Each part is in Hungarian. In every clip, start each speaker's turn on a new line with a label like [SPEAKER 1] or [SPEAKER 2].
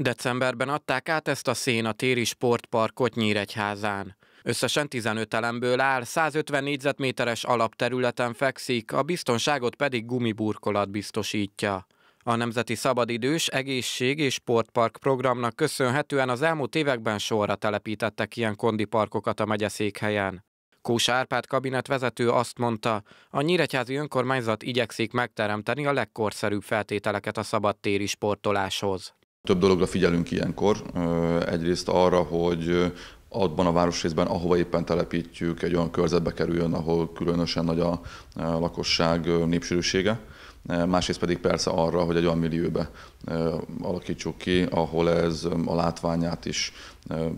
[SPEAKER 1] Decemberben adták át ezt a széna téri sportparkot Nyíregyházán. Összesen 15 elemből áll, 150 négyzetméteres alapterületen fekszik, a biztonságot pedig gumiburkolat biztosítja. A Nemzeti Szabadidős Egészség és Sportpark programnak köszönhetően az elmúlt években sorra telepítettek ilyen kondiparkokat a megyeszékhelyen. Kós Árpád kabinetvezető azt mondta, a Nyíregyházi önkormányzat igyekszik megteremteni a legkorszerűbb feltételeket a szabadtéri sportoláshoz.
[SPEAKER 2] Több dologra figyelünk ilyenkor. Egyrészt arra, hogy abban a városrészben, ahova éppen telepítjük, egy olyan körzetbe kerüljön, ahol különösen nagy a e, lakosság népsűrűsége. E, másrészt pedig persze arra, hogy egy olyan millióbe e, alakítsuk ki, ahol ez a látványát is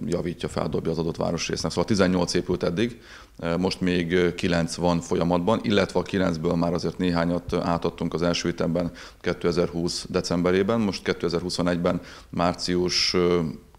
[SPEAKER 2] javítja, feldobja az adott városrésznek. Szóval 18 épült eddig, most még 9 van folyamatban, illetve a 9-ből már azért néhányat átadtunk az első ütemben 2020. decemberében, most 2021-ben március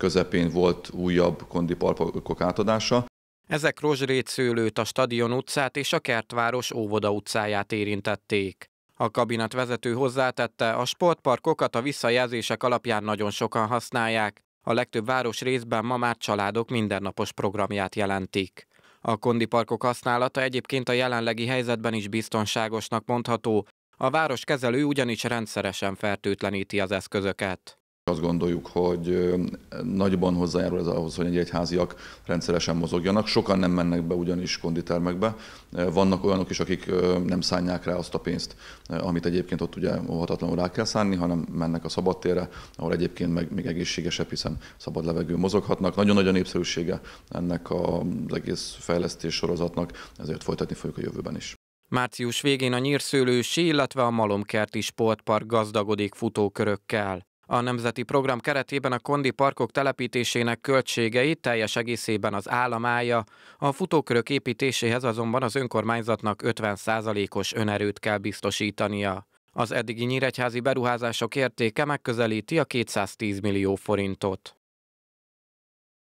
[SPEAKER 2] közepén volt újabb kondiparkok átadása.
[SPEAKER 1] Ezek Rozsrét szőlőt, a Stadion utcát és a Kertváros óvoda utcáját érintették. A kabinet vezető hozzátette, a sportparkokat a visszajelzések alapján nagyon sokan használják, a legtöbb város részben ma már családok mindennapos programját jelentik. A kondiparkok használata egyébként a jelenlegi helyzetben is biztonságosnak mondható, a város kezelő ugyanis rendszeresen fertőtleníti az eszközöket.
[SPEAKER 2] Azt gondoljuk, hogy nagyban hozzájárul ez ahhoz, hogy egy egyháziak rendszeresen mozogjanak. Sokan nem mennek be ugyanis konditermekbe. Vannak olyanok is, akik nem szánják rá azt a pénzt, amit egyébként ott ugye óhatatlanul rá kell szánni, hanem mennek a szabadtérre, ahol egyébként meg még egészségesebb, hiszen szabad levegő mozoghatnak. Nagyon nagy a népszerűsége ennek az egész fejlesztés sorozatnak, ezért folytatni fogjuk a jövőben is.
[SPEAKER 1] Március végén a nyírszőlősi, illetve a Malomkerti Sportpark gazdagodik futókörökkel. A nemzeti program keretében a kondi parkok telepítésének költségei teljes egészében az állja. a futókörök építéséhez azonban az önkormányzatnak 50%-os önerőt kell biztosítania. Az eddigi nyíregyházi beruházások értéke megközelíti a 210 millió forintot.